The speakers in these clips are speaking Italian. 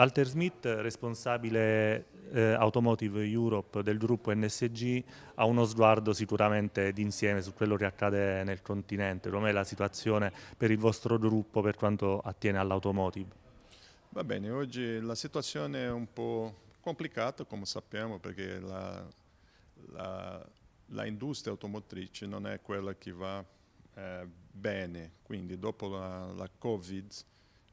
Walter Smith, responsabile eh, Automotive Europe del gruppo NSG, ha uno sguardo sicuramente d'insieme su quello che accade nel continente. Com'è la situazione per il vostro gruppo per quanto attiene all'automotive? Va bene, oggi la situazione è un po' complicata, come sappiamo, perché la, la, la industria automotrice non è quella che va eh, bene. Quindi dopo la, la Covid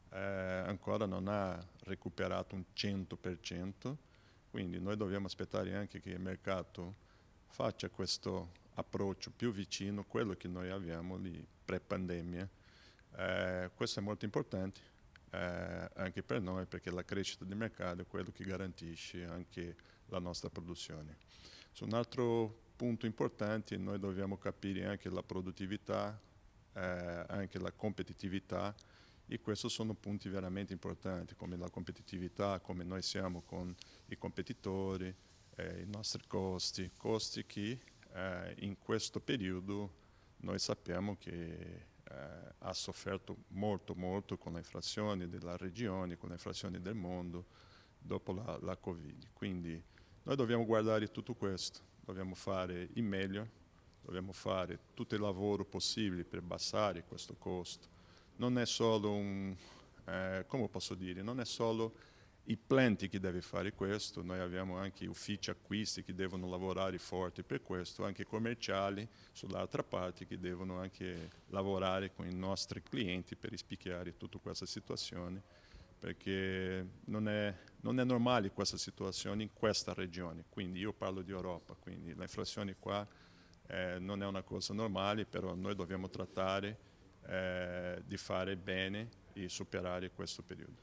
eh, ancora non ha recuperato un 100%, quindi noi dobbiamo aspettare anche che il mercato faccia questo approccio più vicino a quello che noi abbiamo lì pre-pandemia. Eh, questo è molto importante eh, anche per noi perché la crescita del mercato è quello che garantisce anche la nostra produzione. Su un altro punto importante noi dobbiamo capire anche la produttività, eh, anche la competitività e questi sono punti veramente importanti come la competitività, come noi siamo con i competitori, eh, i nostri costi, costi che eh, in questo periodo noi sappiamo che eh, ha sofferto molto molto con le inflazioni della regione, con le inflazioni del mondo dopo la, la Covid. Quindi noi dobbiamo guardare tutto questo, dobbiamo fare il meglio, dobbiamo fare tutto il lavoro possibile per abbassare questo costo non è solo un, eh, come posso dire, non è solo i planti che deve fare questo, noi abbiamo anche uffici acquisti che devono lavorare forte per questo, anche commerciali sull'altra parte che devono anche lavorare con i nostri clienti per spiegare tutta questa situazione, perché non è, non è normale questa situazione in questa regione, quindi io parlo di Europa, quindi l'inflazione qua eh, non è una cosa normale, però noi dobbiamo trattare eh, di fare bene e superare questo periodo.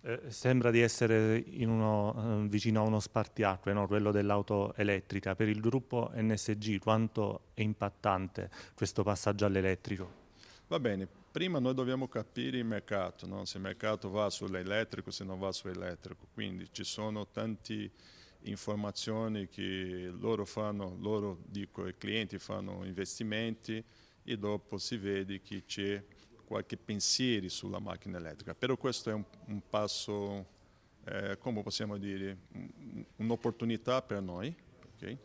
Eh, sembra di essere uno, eh, vicino a uno spartiacque, no? quello dell'auto elettrica. Per il gruppo NSG quanto è impattante questo passaggio all'elettrico? Va bene, prima noi dobbiamo capire il mercato, no? se il mercato va sull'elettrico, se non va sull'elettrico. Quindi ci sono tante informazioni che loro fanno, loro dico, i clienti fanno investimenti, e dopo si vede che c'è qualche pensiero sulla macchina elettrica. Però questo è un, un passo, eh, come possiamo dire, un'opportunità per noi. Okay?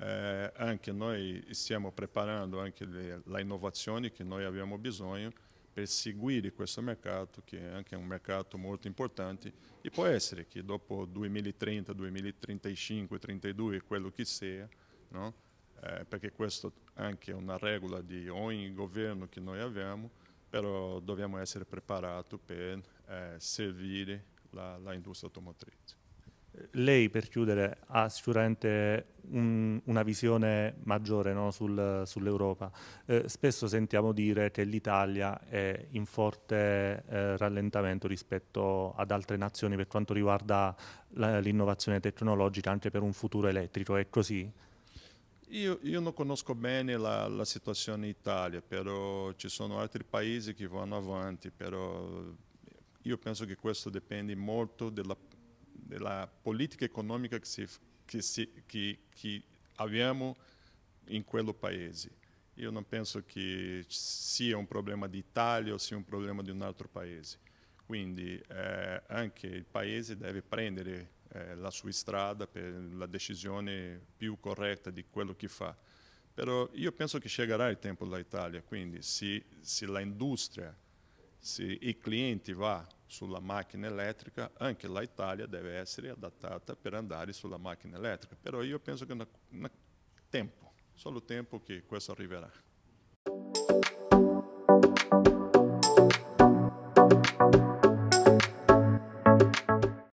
Eh, anche noi stiamo preparando anche le, la innovazione che noi abbiamo bisogno per seguire questo mercato che è anche un mercato molto importante e può essere che dopo 2030, 2035, 2032, quello che sia, no? eh, perché questa anche è una regola di ogni governo che noi abbiamo, però dobbiamo essere preparati per eh, servire l'industria automotrice. Lei per chiudere ha sicuramente un, una visione maggiore no, sul, sull'Europa. Eh, spesso sentiamo dire che l'Italia è in forte eh, rallentamento rispetto ad altre nazioni per quanto riguarda l'innovazione tecnologica anche per un futuro elettrico. È così? Io, io, non conosco bene la, la, situazione in Italia, però ci sono altri paesi che vanno avanti, però io penso che questo dipende molto dalla, della politica economica che, si, che, si, che, che, abbiamo in quel paese. Io non penso che sia un problema di Italia o sia un problema di un altro paese. Quindi eh, anche il paese deve prendere eh, la sua strada per la decisione più corretta di quello che fa. Però io penso che arriverà il tempo dell'Italia, quindi se, se l'industria, se il cliente va sulla macchina elettrica, anche l'Italia deve essere adattata per andare sulla macchina elettrica. Però io penso che è tempo, solo tempo che questo arriverà.